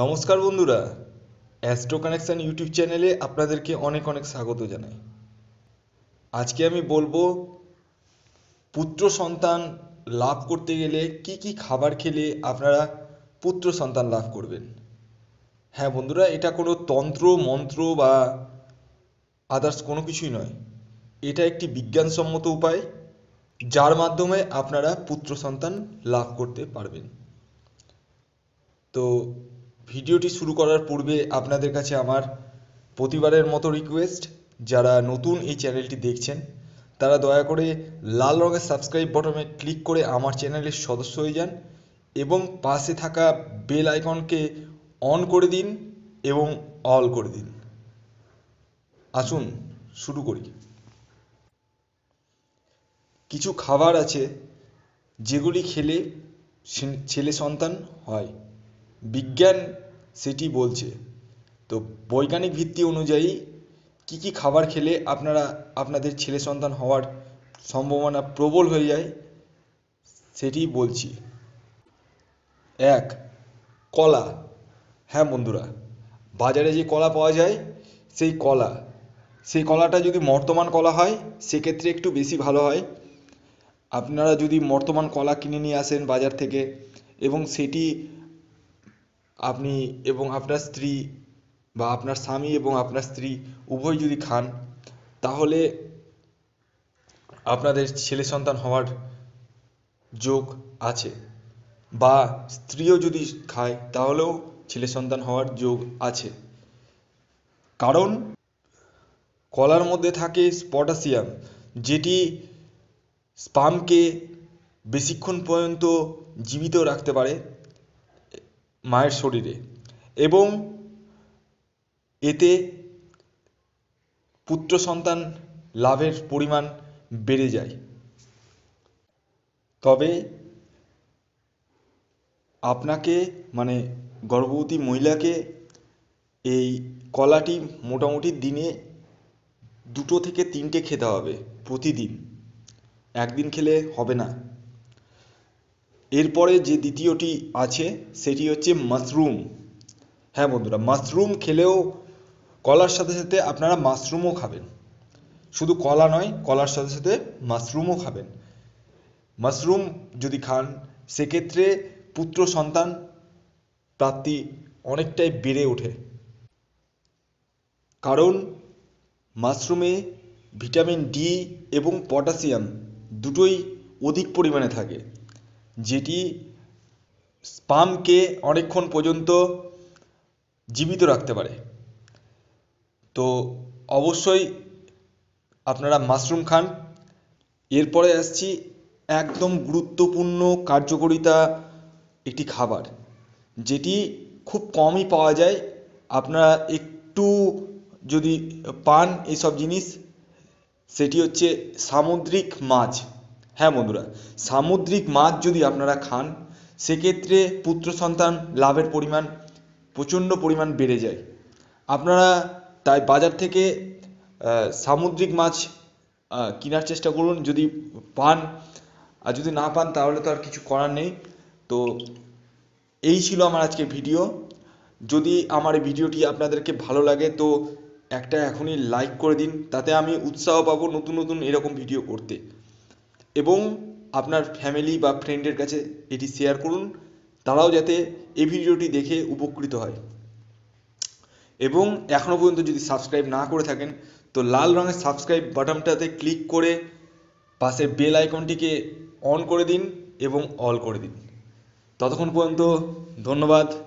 নমস্কার বন্ধুরা astro connection YouTube চ্যানেলে আপনাদেরকে অনেক অনেক স্বাগত জানাই আজকে আমি বলবো পুত্র সন্তান লাভ করতে গেলে কি কি খাবার খেলে আপনারা পুত্র সন্তান লাভ করবেন হ্যাঁ বন্ধুরা এটা কোনো তন্ত্র মন্ত্র বা আদার্স কোনো কিছুই নয় এটা একটি বিজ্ঞানসম্মত উপায় যার মাধ্যমে আপনারা পুত্র সন্তান লাভ করতে পারবেন তো ভিডিওটি শুরু করার পূর্বে আপনাদের কাছে আমার প্রতিবারের মতো রিকোয়েস্ট যারা নতুন এই চ্যানেলটি দেখছেন তারা দয়া করে লাল রঙের সাবস্ক্রাইব বটনে ক্লিক করে আমার চ্যানেলের সদস্য হয়ে যান এবং পাশে থাকা বেল আইকনকে অন করে দিন এবং অল করে দিন আসুন শুরু করি কিছু খাবার আছে যেগুলি খেলে ছেলে সন্তান হয় বিজ্ঞান সেটি বলছে তো বৈজ্ঞানিক ভিত্তি অনুযায়ী কী কী খাবার খেলে আপনারা আপনাদের ছেলে সন্তান হওয়ার সম্ভাবনা প্রবল হয়ে যায় সেটি বলছি এক কলা হ্যাঁ বন্ধুরা বাজারে যে কলা পাওয়া যায় সেই কলা সেই কলাটা যদি মর্তমান কলা হয় সেক্ষেত্রে একটু বেশি ভালো হয় আপনারা যদি মর্তমান কলা কিনে নিয়ে আসেন বাজার থেকে এবং সেটি আপনি এবং আপনার স্ত্রী বা আপনার স্বামী এবং আপনার স্ত্রী উভয় যদি খান তাহলে আপনাদের ছেলে সন্তান হওয়ার যোগ আছে বা স্ত্রীও যদি খায় তাহলেও ছেলে সন্তান হওয়ার যোগ আছে কারণ কলার মধ্যে থাকে পটাশিয়াম যেটি স্পামকে বেশিক্ষণ পর্যন্ত জীবিত রাখতে পারে মায়ের শরীরে এবং এতে পুত্র সন্তান লাভের পরিমাণ বেড়ে যায় তবে আপনাকে মানে গর্ভবতী মহিলাকে এই কলাটি মোটামুটি দিনে দুটো থেকে তিনটে খেতে হবে প্রতিদিন একদিন খেলে হবে না এরপরে যে দ্বিতীয়টি আছে সেটি হচ্ছে মাশরুম হ্যাঁ বন্ধুরা মাশরুম খেলেও কলার সাথে সাথে আপনারা মাশরুমও খাবেন শুধু কলা নয় কলার সাথে সাথে মাশরুমও খাবেন মাশরুম যদি খান সেক্ষেত্রে পুত্র সন্তান প্রাপ্তি অনেকটাই বেড়ে ওঠে কারণ মাশরুমে ভিটামিন ডি এবং পটাশিয়াম দুটোই অধিক পরিমাণে থাকে যেটি স্পামকে অনেকক্ষণ পর্যন্ত জীবিত রাখতে পারে তো অবশ্যই আপনারা মাশরুম খান এরপরে আসছি একদম গুরুত্বপূর্ণ কার্যকরিতা একটি খাবার যেটি খুব কমই পাওয়া যায় আপনারা একটু যদি পান এইসব জিনিস সেটি হচ্ছে সামুদ্রিক মাছ হ্যাঁ বন্ধুরা সামুদ্রিক মাছ যদি আপনারা খান সেক্ষেত্রে পুত্র সন্তান লাভের পরিমাণ প্রচণ্ড পরিমাণ বেড়ে যায় আপনারা তাই বাজার থেকে সামুদ্রিক মাছ কেনার চেষ্টা করুন যদি পান আর যদি না পান তাহলে তো আর কিছু করার নেই তো এই ছিল আমার আজকে ভিডিও যদি আমার এই ভিডিওটি আপনাদেরকে ভালো লাগে তো একটা এখনই লাইক করে দিন তাতে আমি উৎসাহ পাবো নতুন নতুন এরকম ভিডিও করতে এবং আপনার ফ্যামিলি বা ফ্রেন্ডের কাছে এটি শেয়ার করুন তারাও যাতে এই ভিডিওটি দেখে উপকৃত হয় এবং এখনও পর্যন্ত যদি সাবস্ক্রাইব না করে থাকেন তো লাল রঙের সাবস্ক্রাইব বাটনটাতে ক্লিক করে পাশে বেল আইকনটিকে অন করে দিন এবং অল করে দিন ততক্ষণ পর্যন্ত ধন্যবাদ